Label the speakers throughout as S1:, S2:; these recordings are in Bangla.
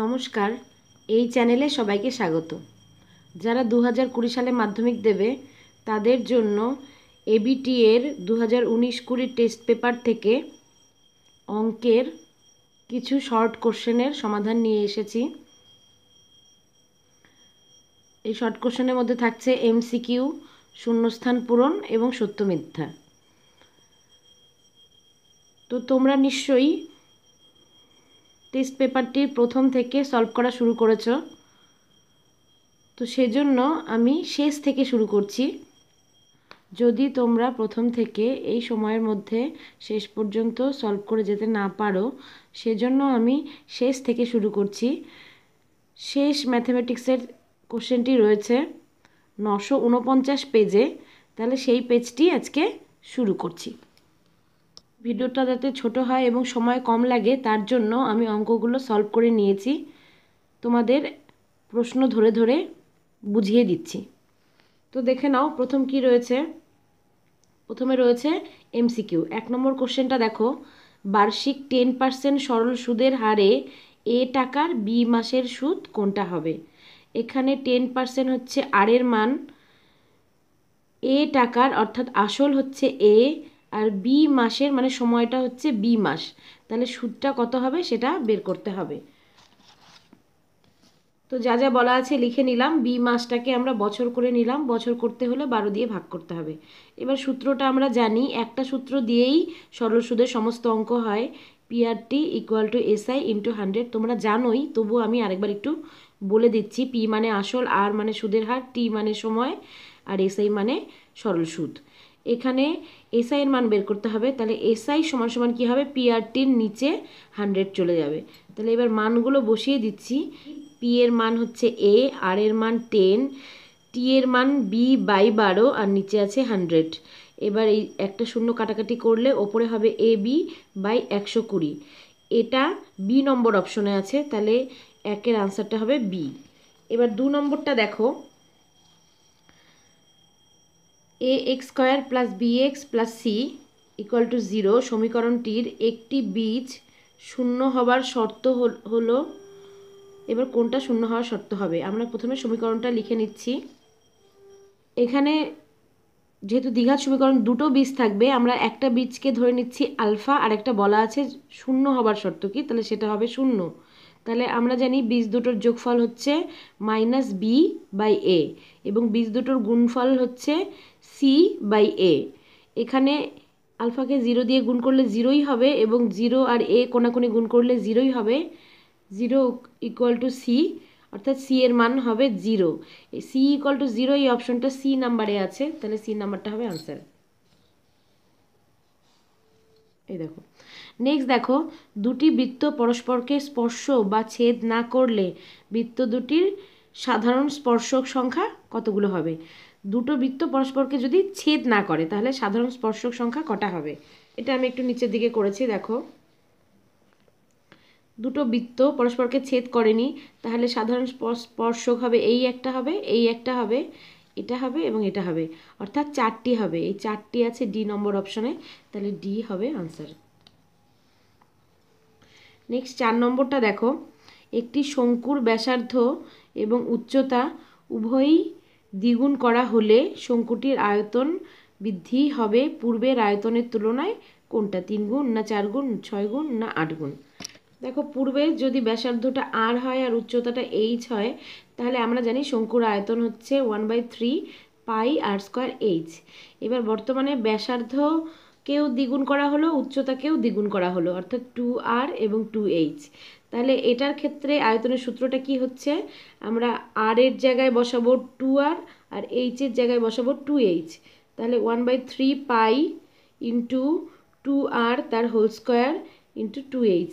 S1: নমস্কার এই চ্যানেলে সবাইকে স্বাগত যারা দু হাজার কুড়ি সালে মাধ্যমিক দেবে তাদের জন্য এবিটি এর দু হাজার উনিশ কুড়ি টেস্ট পেপার থেকে অঙ্কের কিছু শর্ট কোশ্চেনের সমাধান নিয়ে এসেছি এই শর্ট কোশ্চেনের মধ্যে থাকছে এমসিকিউ শূন্যস্থান পূরণ এবং সত্য মিথ্যা তো তোমরা নিশ্চয়ই টেস্ট পেপারটি প্রথম থেকে সলভ করা শুরু করেছ তো সেজন্য আমি শেষ থেকে শুরু করছি যদি তোমরা প্রথম থেকে এই সময়ের মধ্যে শেষ পর্যন্ত সলভ করে যেতে না পারো সেজন্য আমি শেষ থেকে শুরু করছি শেষ ম্যাথামেটিক্সের কোশ্চেনটি রয়েছে নশো উনপঞ্চাশ পেজে তাহলে সেই পেজটি আজকে শুরু করছি ভিডিওটা যাতে ছোট হয় এবং সময় কম লাগে তার জন্য আমি অঙ্কগুলো সলভ করে নিয়েছি তোমাদের প্রশ্ন ধরে ধরে বুঝিয়ে দিচ্ছি তো দেখে নাও প্রথম কি রয়েছে প্রথমে রয়েছে এমসিকিউ এক নম্বর কোশ্চেনটা দেখো বার্ষিক টেন পার্সেন্ট সরল সুদের হারে এ টাকার বি মাসের সুদ কোনটা হবে এখানে টেন পার্সেন্ট হচ্ছে আরের মান এ টাকার অর্থাৎ আসল হচ্ছে এ আর বি মাসের মানে সময়টা হচ্ছে বি মাস তাহলে সুদটা কত হবে সেটা বের করতে হবে তো যা যা বলা আছে লিখে নিলাম বি মাসটাকে আমরা বছর করে নিলাম বছর করতে হলে বারো দিয়ে ভাগ করতে হবে এবার সূত্রটা আমরা জানি একটা সূত্র দিয়েই সরল সুদের সমস্ত অঙ্ক হয় PRT equal to SI into hundred তোমরা জানোই তবুও আমি আরেকবার একটু বলে দিচ্ছি পি মানে আসল আর মানে সুদের হার টি মানে সময় আর এসআই মানে সরল সুদ এখানে এসআই এর মান বের করতে হবে তাহলে এসআই সমান সমান কী হবে পিআরটির নিচে হান্ড্রেড চলে যাবে তাহলে এবার মানগুলো বসিয়ে দিচ্ছি পি এর মান হচ্ছে এ আর এর মান টেন টি এর মান বি বাই বারো আর নিচে আছে হান্ড্রেড এবার এই একটা শূন্য কাটাকাটি করলে ওপরে হবে এ বি বাই একশো কুড়ি এটা বি নম্বর অপশনে আছে তাহলে একের আনসারটা হবে বি এবার দু নম্বরটা দেখো A X square plus B X plus C equal to zero সমীকরণটির একটি বীজ শূন্য হবার শর্ত হলো এবার কোনটা শূন্য হওয়ার শর্ত হবে আমরা প্রথমে সমীকরণটা লিখে নিচ্ছি এখানে যেহেতু দীঘার সমীকরণ দুটো বীজ থাকবে আমরা একটা বীজকে ধরে নিচ্ছি আলফা আর একটা বলা আছে শূন্য হবার শর্ত কি তাহলে সেটা হবে শূন্য তাহলে আমরা জানি বীজ দুটোর যোগফল হচ্ছে মাইনাস বি বাই এ এবং বীজ দুটোর গুণফল হচ্ছে সি বাই এ এখানে আলফাকে জিরো দিয়ে গুণ করলে জিরোই হবে এবং জিরো আর এ কোনাকুনি গুণ করলে জিরোই হবে জিরো ইকুয়াল টু সি অর্থাৎ সি এর মান হবে zero C equal to zero এই অপশনটা সি নাম্বারে আছে তাহলে সি নাম্বারটা হবে আনসার এই দেখো নেক্সট দেখো দুটি বৃত্ত পরস্পরকে স্পর্শ বা ছেদ না করলে বৃত্ত দুটির সাধারণ স্পর্শক সংখ্যা কতগুলো হবে দুটো বৃত্ত পরস্পরকে যদি ছেদ না করে তাহলে সাধারণ স্পর্শক সংখ্যা কটা হবে এটা আমি একটু নিচের দিকে করেছি দেখো দুটো বৃত্ত পরস্পরকে ছেদ করেনি তাহলে সাধারণ স্পর্শক হবে এই একটা হবে এই একটা হবে এটা হবে এবং এটা হবে অর্থাৎ চারটি হবে এই চারটি আছে ডি নম্বর অপশনে তাহলে ডি হবে আনসার নেক্সট চার নম্বরটা দেখো একটি শঙ্কুর ব্যাসার্ধ এবং উচ্চতা উভয়ই দ্বিগুণ করা হলে শঙ্কুটির আয়তন বৃদ্ধি হবে পূর্বের আয়তনের তুলনায় কোনটা তিন গুণ না চার গুণ ছয় গুণ না আট গুণ দেখো পূর্বে যদি ব্যাসার্ধটা আর হয় আর উচ্চতাটা এইচ হয় তাহলে আমরা জানি শঙ্কুর আয়তন হচ্ছে one by three pi R square H এবার বর্তমানে ব্যাসার্ধকেও দ্বিগুণ করা হলো উচ্চতাকেও দ্বিগুণ করা হলো অর্থাৎ টু আর এবং টু এইচ তাহলে এটার ক্ষেত্রে আয়তনের সূত্রটা কি হচ্ছে আমরা আর এর জায়গায় বসাবো টু আর আর এইচের জায়গায় বসাবো টু এইচ তাহলে one by three pi into two R তার whole square into two H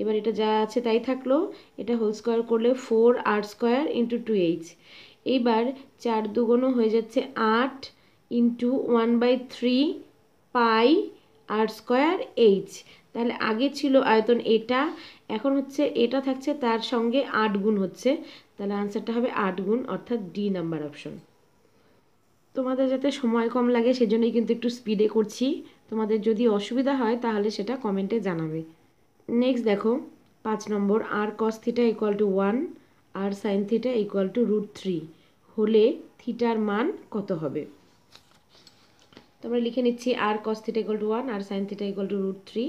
S1: এবার এটা যা আছে তাই থাকলো এটা হোল স্কোয়ার করলে four R square into two H এইবার চার দুগুণও হয়ে যাচ্ছে আট into one by three pi R square H তাহলে আগে ছিল আয়তন এটা এখন হচ্ছে এটা থাকছে তার সঙ্গে আট গুণ হচ্ছে তাহলে আনসারটা হবে আট গুণ অর্থাৎ ডি নাম্বার অপশন তোমাদের যাতে সময় কম লাগে সেজন্যই কিন্তু একটু স্পিডে করছি তোমাদের যদি অসুবিধা হয় তাহলে সেটা কমেন্টে জানাবে নেক্সট দেখো পাঁচ নম্বর R cos theta equal to one আর sin theta equal to root three হলে থিটার মান কত হবে তোমরা লিখে নিচ্ছি R cos theta equal to one আর sin theta equal to root three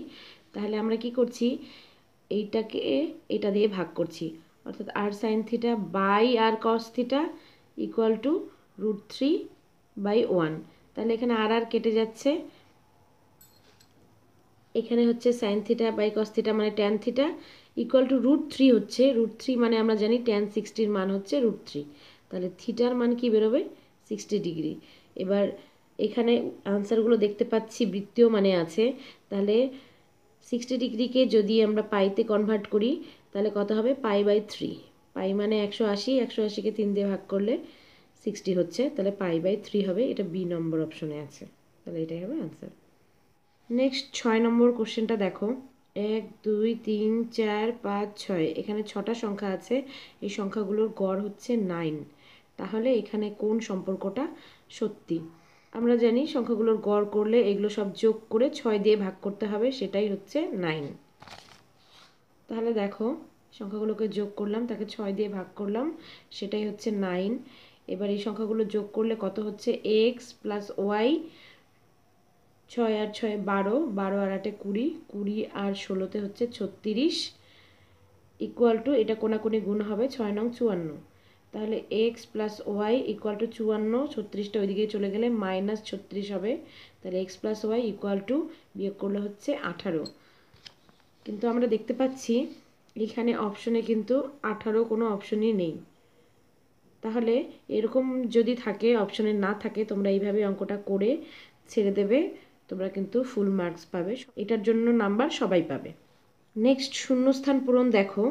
S1: তাহলে আমরা কি করছি এইটাকে এটা দিয়ে ভাগ করছি অর্থাৎ R sin theta by R cos theta equal to root three by one তাহলে এখানে আর আর কেটে যাচ্ছে এখানে হচ্ছে sin theta by cos theta মানে tan theta equal to root three হচ্ছে রুট থ্রি মানে আমরা জানি ট্যান সিক্সটির মান হচ্ছে রুট থ্রি তাহলে থিটার মান কি বেরোবে সিক্সটি ডিগ্রি এবার এখানে আনসারগুলো দেখতে পাচ্ছি বৃত্তীয় মানে আছে তাহলে সিক্সটি ডিগ্রিকে যদি আমরা পাইতে কনভার্ট করি তাহলে কত হবে পাই বাই থ্রি পাই মানে একশো আশি একশো আশিকে তিন দিয়ে ভাগ করলে সিক্সটি হচ্ছে তাহলে পাই বাই থ্রি হবে এটা বি নম্বর অপশনে আছে তাহলে এটাই হবে আনসার নেক্সট ছয় নম্বর কোশ্চেনটা দেখো এক দুই তিন চার পাঁচ ছয় এখানে ছটা সংখ্যা আছে এই সংখ্যাগুলোর গড় হচ্ছে নাইন তাহলে এখানে কোন সম্পর্কটা সত্যি আমরা জানি সংখ্যাগুলোর গড় করলে এগুলো সব যোগ করে ছয় দিয়ে ভাগ করতে হবে সেটাই হচ্ছে নাইন তাহলে দেখো সংখ্যাগুলোকে যোগ করলাম তাকে ছয় দিয়ে ভাগ করলাম সেটাই হচ্ছে নাইন এবার এই সংখ্যাগুলো যোগ করলে কত হচ্ছে এক্স প্লাস ওয়াই ছয় আর ছয় বারো বারো আর আটে কুড়ি কুড়ি আর ষোলোতে হচ্ছে ছত্রিশ ইকুয়াল টু এটা কোনাকুনি গুণ হবে ছয় নং চুয়ান্ন তাহলে X plus Y equal to চুয়ান্ন ছত্রিশটা ওইদিকে চলে গেলে মাইনাস ছত্রিশ হবে তাহলে X plus Y equal to বিয়োগ করলে হচ্ছে আঠারো কিন্তু আমরা দেখতে পাচ্ছি এখানে অপশনে কিন্তু আঠারো কোনো অপশনই নেই তাহলে এরকম যদি থাকে অপশনে না থাকে তোমরা এইভাবে অঙ্কটা করে ছেড়ে দেবে তোমরা কিন্তু ফুল মার্কস পাবে এটার জন্য নাম্বার সবাই পাবে নেক্সট শূন্যস্থান পূরণ দেখো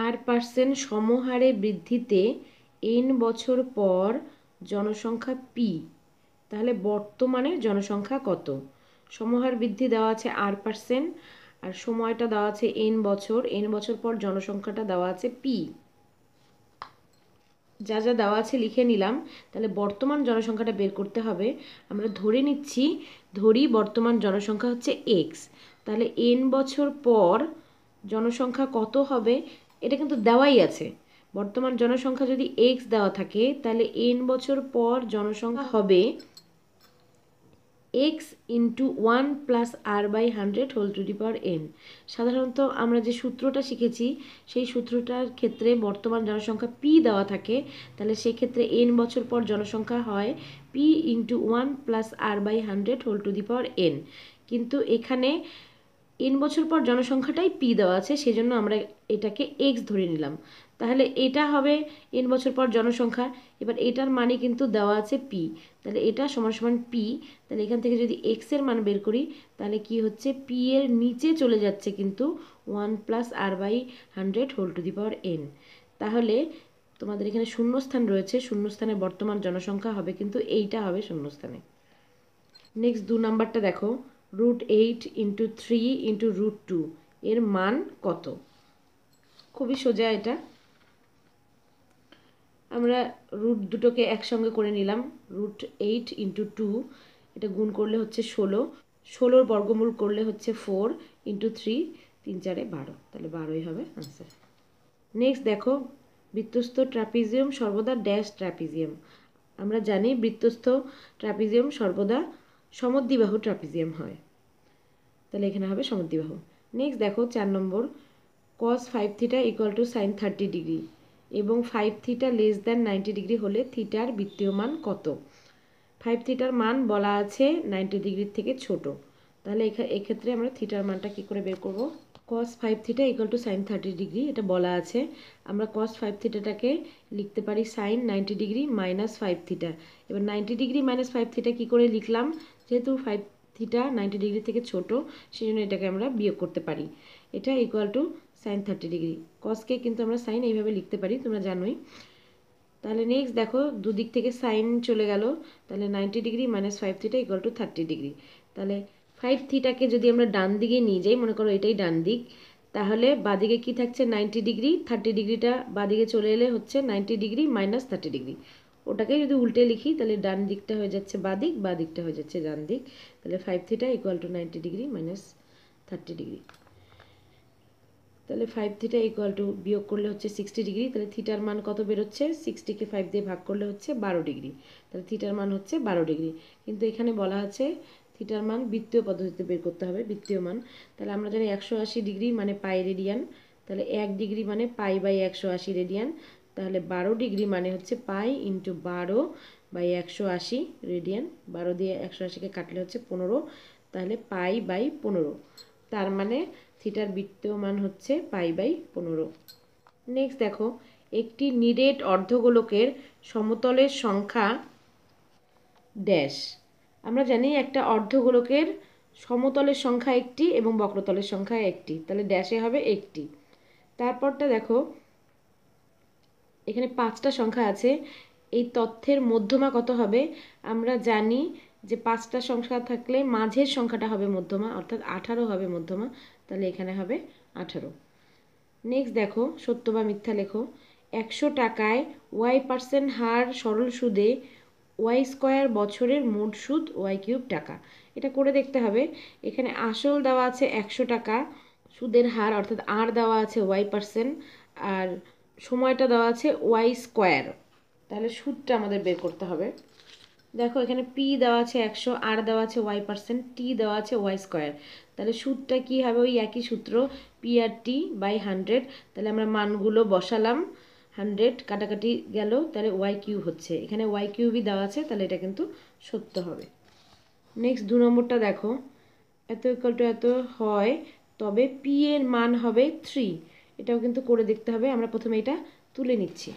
S1: আর পার্সেন্ট সমহারে বৃদ্ধিতে এন বছর পর জনসংখ্যা পি তাহলে বর্তমানে জনসংখ্যা কত সমহার বৃদ্ধি দেওয়া আছে আর পার্সেন্ট আর সময়টা দেওয়া আছে এন বছর এন বছর পর জনসংখ্যাটা দেওয়া আছে পি যা যা দেওয়া আছে লিখে নিলাম তাহলে বর্তমান জনসংখ্যাটা বের করতে হবে আমরা ধরে নিচ্ছি ধরি বর্তমান জনসংখ্যা হচ্ছে এক্স তাহলে এন বছর পর জনসংখ্যা কত হবে এটা কিন্তু দেওয়াই আছে বর্তমান জনসংখ্যা যদি এক্স দেওয়া থাকে তাহলে এন বছর পর জনসংখ্যা হবে X into one plus R by hundred whole to the power N সাধারণত আমরা যে সূত্রটা শিখেছি সেই সূত্রটার ক্ষেত্রে বর্তমান জনসংখ্যা পি দেওয়া থাকে তাহলে সেক্ষেত্রে এন বছর পর জনসংখ্যা হয় P into one plus R by hundred whole to the power N কিন্তু এখানে এন বছর পর জনসংখ্যাটাই পি দেওয়া আছে সেজন্য আমরা এটাকে এক্স ধরে নিলাম তাহলে এটা হবে এন বছর পর জনসংখ্যা এবার এটার মানে কিন্তু দেওয়া আছে পি তাহলে এটা সমান সমান পি তাহলে এখান থেকে যদি এক্সের মান বের করি তাহলে কি হচ্ছে পি এর নিচে চলে যাচ্ছে কিন্তু one plus R by hundred whole to the power N তাহলে তোমাদের এখানে শূন্যস্থান রয়েছে শূন্যস্থানে বর্তমান জনসংখ্যা হবে কিন্তু এইটা হবে শূন্যস্থানে নেক্সট দু নাম্বারটা দেখো root eight into three into root two এর মান কত খুবই সোজা এটা আমরা রুট দুটোকে একসঙ্গে করে নিলাম রুট এইট ইন্টু টু এটা গুণ করলে হচ্ছে ষোলো ষোলোর বর্গমূল করলে হচ্ছে ফোর ইন্টু থ্রি তিন চারে বারো তাহলে বারোই হবে আনসার নেক্সট দেখো বৃত্তস্থ ট্র্যাপিজিয়াম সর্বদা ড্যাশ ট্র্যাপিজিয়াম আমরা জানি বৃত্তস্থ ট্র্যাপিজিয়াম সর্বদা সমদ্বিবাহু ট্রাপিজিয়াম হয় তাহলে এখানে হবে সমদ্বিবাহু নেক্সট দেখো চার নম্বর cos five theta equal to sin thirty degree এবং five theta less than ninety degree হলে থিটার বৃত্তীয় মান কত ফাইভ থিটার মান বলা আছে নাইনটি ডিগ্রির থেকে ছোট তাহলে এক্ষেত্রে আমরা থিটার মানটা কি করে বের করব cos five theta equal to sin thirty degree এটা বলা আছে আমরা কস ফাইভ থিটাটাকে লিখতে পারি sin ninety degree minus five theta এবার ninety degree minus five theta কী করে লিখলাম যেহেতু ফাইভ থিটা নাইনটি ডিগ্রি থেকে ছোট সেই জন্য এটাকে আমরা বিয়োগ করতে পারি এটা equal to sin thirty degree কসকে কিন্তু আমরা সাইন এইভাবে লিখতে পারি তোমরা জানোই তাহলে নেক্সট দেখো দুদিক থেকে সাইন চলে গেল তাহলে ninety degree minus five theta equal to thirty degree তাহলে ফাইভ থিটাকে যদি আমরা ডান দিকে নিয়ে যাই মনে করো এটাই ডান দিক তাহলে বাদিকে কি থাকছে নাইনটি ডিগ্রি থার্টি ডিগ্রিটা বাদিকে চলে এলে হচ্ছে ninety degree minus thirty degree ওটাকে যদি উল্টে লিখি তাহলে ডান দিকটা হয়ে যাচ্ছে বা দিক বা দিকটা হয়ে যাচ্ছে ডান দিক তাহলে five theta equal to ninety degree minus thirty degree তাহলে ফাইভ থিটা ইকুয়াল টু বিয়োগ করলে হচ্ছে সিক্সটি ডিগ্রি তাহলে থিটার মান কত বেরোচ্ছে সিক্সটিকে ফাইভ দিয়ে ভাগ করলে হচ্ছে বারো ডিগ্রি তাহলে থিটার মান হচ্ছে বারো ডিগ্রি কিন্তু এখানে বলা আছে থিটার মান বৃত্তীয় পদ্ধতিতে বের করতে হবে বৃত্তীয় মান তাহলে আমরা জানি একশো আশি ডিগ্রি মানে পাই রেডিয়ান তাহলে এক ডিগ্রি মানে পাই বাই একশো আশি রেডিয়ান তাহলে বারো ডিগ্রি মানে হচ্ছে পাই ইন্টু বারো বাই একশো আশি রেডিয়ান বারো দিয়ে একশো আশিকে কাটলে হচ্ছে পনেরো তাহলে পাই বাই পনেরো তার মানে থিটার বৃত্তমান হচ্ছে পাই বাই পনেরো নেক্সট দেখো একটি নিরেট অর্ধগোলকের সমতলের সংখ্যা ড্যাশ আমরা জানি একটা অর্ধগোলকের সমতলের সংখ্যা একটি এবং বক্রতলের সংখ্যা একটি তাহলে ড্যাশে হবে একটি তারপরটা দেখো এখানে পাঁচটা সংখ্যা আছে এই তথ্যের মধ্যমা কত হবে আমরা জানি যে পাঁচটা সংখ্যা থাকলে মাঝের সংখ্যাটা হবে মধ্যমা অর্থাৎ আঠারো হবে মধ্যমা তাহলে এখানে হবে আঠারো নেক্সট দেখো সত্য বা মিথ্যা লেখো একশো টাকায় ওয়াই পার্সেন্ট হার সরল সুদে ওয়াই স্কোয়ার বছরের মোট সুদ ওয়াই কিউব টাকা এটা করে দেখতে হবে এখানে আসল দেওয়া আছে একশো টাকা সুদের হার অর্থাৎ আর দেওয়া আছে ওয়াই পার্সেন্ট আর সময়টা দেওয়া আছে ওয়াই স্কোয়ার তাহলে সুদটা আমাদের বের করতে হবে দেখো এখানে পি দেওয়া আছে একশো আর দেওয়া আছে ওয়াই পার্সেন্ট টি দেওয়া আছে ওয়াই স্কোয়ার তাহলে সুদটা কি হবে ওই একই সূত্র P R T by hundred তাহলে আমরা মানগুলো বসালাম হান্ড্রেড কাটাকাটি গেল তাহলে ওয়াই কিউ হচ্ছে এখানে ওয়াই কিউবই দেওয়া আছে তাহলে এটা কিন্তু সত্য হবে নেক্সট দু নম্বরটা দেখো এত ইকুয়াল এত হয় তবে পি এর মান হবে থ্রি এটাও কিন্তু করে দেখতে হবে আমরা প্রথমে এটা তুলে নিচ্ছি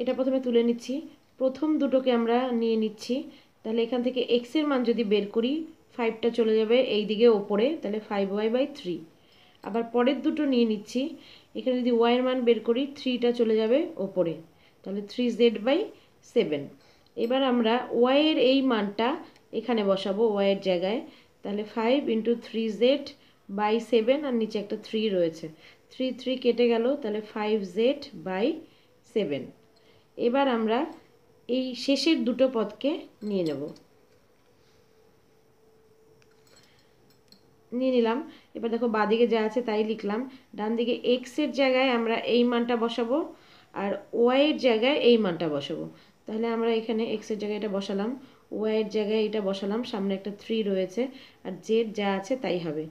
S1: এটা প্রথমে তুলে নিচ্ছি প্রথম দুটোকে আমরা নিয়ে নিচ্ছি তাহলে এখান থেকে এক্সের মান যদি বের করি ফাইভটা চলে যাবে এই দিকে ওপরে তাহলে ফাইভ ওয়াই বাই থ্রি আবার পরের দুটো নিয়ে নিচ্ছি এখানে যদি ওয়াইয়ের মান বের করি থ্রিটা চলে যাবে ওপরে তাহলে থ্রি জেড বাই সেভেন এবার আমরা ওয়াইয়ের এই মানটা এখানে বসাবো ওয়াইয়ের জায়গায় তাহলে five into three Z by seven আর নিচে একটা থ্রি রয়েছে থ্রি থ্রি কেটে গেল তাহলে ফাইভ জেড বাই সেভেন এবার আমরা এই শেষের দুটো পদকে নিয়ে যাব নিয়ে নিলাম এবার দেখো বাঁদিকে যা আছে তাই লিখলাম ডান দিকে এক্সের জায়গায় আমরা এই মানটা বসাবো আর ওয়াইয়ের জায়গায় এই মানটা বসাবো তাহলে আমরা এখানে এক্সের জায়গায় এটা বসালাম ওয়াইয়ের জায়গায় এটা বসালাম সামনে একটা থ্রি রয়েছে আর জেড যা আছে তাই হবে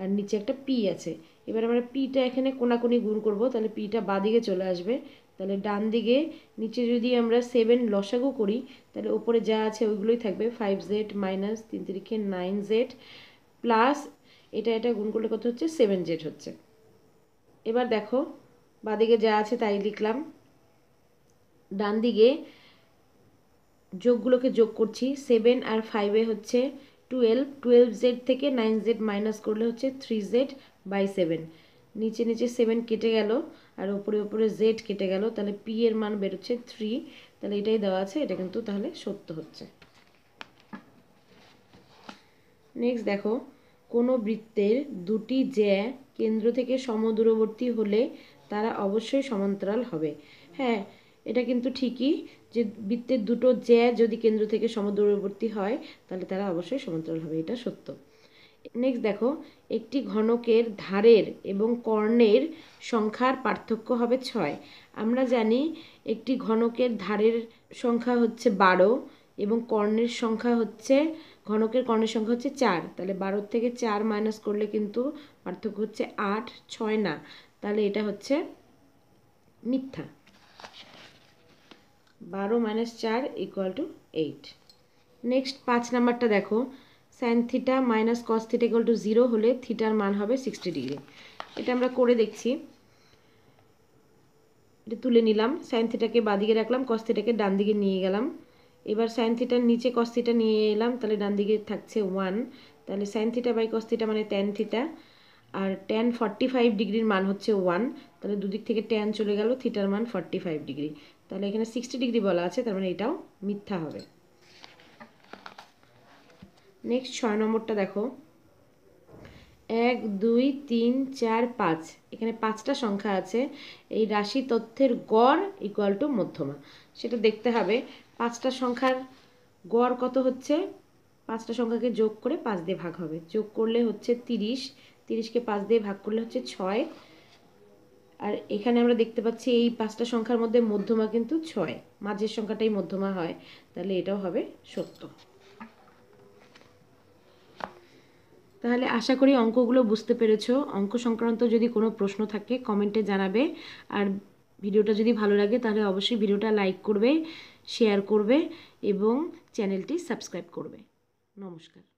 S1: আর নিচে একটা পি আছে এবার আমরা পিটা এখানে কোনাকুনি গুণ করব তাহলে পিটা বাঁদিকে চলে আসবে তাহলে ডান দিকে নিচে যদি আমরা সেভেন লসাগু করি তাহলে ওপরে যা আছে ওইগুলোই থাকবে ফাইভ জেড মাইনাস তিন তিরিখে নাইন জেড প্লাস এটা এটা গুণ করলে কত হচ্ছে সেভেন জেড হচ্ছে এবার দেখো বাঁদিকে যা আছে তাই লিখলাম ডান দিকে যোগগুলোকে যোগ করছি সেভেন আর ফাইভে হচ্ছে টুয়েলভ টুয়েলভ জেড থেকে নাইন জেড মাইনাস করলে হচ্ছে থ্রি জেড বাই সেভেন নিচে নিচে সেভেন কেটে গেল আর ওপরে ওপরে জেড কেটে গেল তাহলে পি এর মান বেরোচ্ছে থ্রি তাহলে এটাই দেওয়া আছে এটা কিন্তু তাহলে সত্য হচ্ছে নেক্সট দেখো কোনো বৃত্তের দুটি জ্যা কেন্দ্র থেকে সমদূরবর্তী হলে তারা অবশ্যই সমান্তরাল হবে হ্যাঁ এটা কিন্তু ঠিকই যে বৃত্তের দুটো জ্যা যদি কেন্দ্র থেকে সমদূরবর্তী হয় তাহলে তারা অবশ্যই সমান্তরাল হবে এটা সত্য নেক্সট দেখো একটি ঘনকের ধারের এবং কর্ণের সংখ্যার পার্থক্য হবে ছয় আমরা জানি একটি ঘনকের ধারের সংখ্যা হচ্ছে বারো এবং কর্ণের সংখ্যা হচ্ছে ঘনকের কর্ণের সংখ্যা হচ্ছে চার তাহলে বারো থেকে চার মাইনাস করলে কিন্তু পার্থক্য হচ্ছে আট ছয় না তাহলে এটা হচ্ছে মিথ্যা বারো মাইনাস চার ইকুয়াল টু এইট নেক্সট পাঁচ নাম্বারটা দেখো sin theta minus cos theta to zero হলে থিটার মান হবে সিক্সটি ডিগ্রি এটা আমরা করে দেখছি এটা তুলে নিলাম সাইন থিটাকে বাঁদিকে রাখলাম কস থিটাকে ডান দিকে নিয়ে গেলাম এবার সাইন থিটার নিচে কস থিটা নিয়ে এলাম তাহলে ডান দিকে থাকছে ওয়ান তাহলে sin theta by cos theta মানে ট্যান থিটা আর ট্যান ফর্টি ফাইভ ডিগ্রির মান হচ্ছে ওয়ান তাহলে দুদিক থেকে ট্যান চলে গেল থিটার মান ফর্টি ফাইভ ডিগ্রি তাহলে এখানে সিক্সটি ডিগ্রি বলা আছে তার মানে এটাও মিথ্যা হবে নেক্সট ছয় নম্বরটা দেখো এক দুই তিন চার পাঁচ এখানে পাঁচটা সংখ্যা আছে এই রাশি তথ্যের গড় ইকুয়াল টু মধ্যমা সেটা দেখতে হবে পাঁচটা সংখ্যার গড় কত হচ্ছে পাঁচটা সংখ্যাকে যোগ করে পাঁচ দিয়ে ভাগ হবে যোগ করলে হচ্ছে তিরিশ তিরিশকে পাঁচ দিয়ে ভাগ করলে হচ্ছে ছয় আর এখানে আমরা দেখতে পাচ্ছি এই পাঁচটা সংখ্যার মধ্যে মধ্যমা কিন্তু ছয় মাঝের সংখ্যাটাই মধ্যমা হয় তাহলে এটাও হবে সত্য তাহলে আশা করি অঙ্কগুলো বুঝতে পেরেছ অঙ্ক সংক্রান্ত যদি কোনো প্রশ্ন থাকে কমেন্টে জানাবে আর ভিডিওটা যদি ভালো লাগে তাহলে অবশ্যই ভিডিওটা লাইক করবে শেয়ার করবে এবং চ্যানেলটি সাবস্ক্রাইব করবে নমস্কার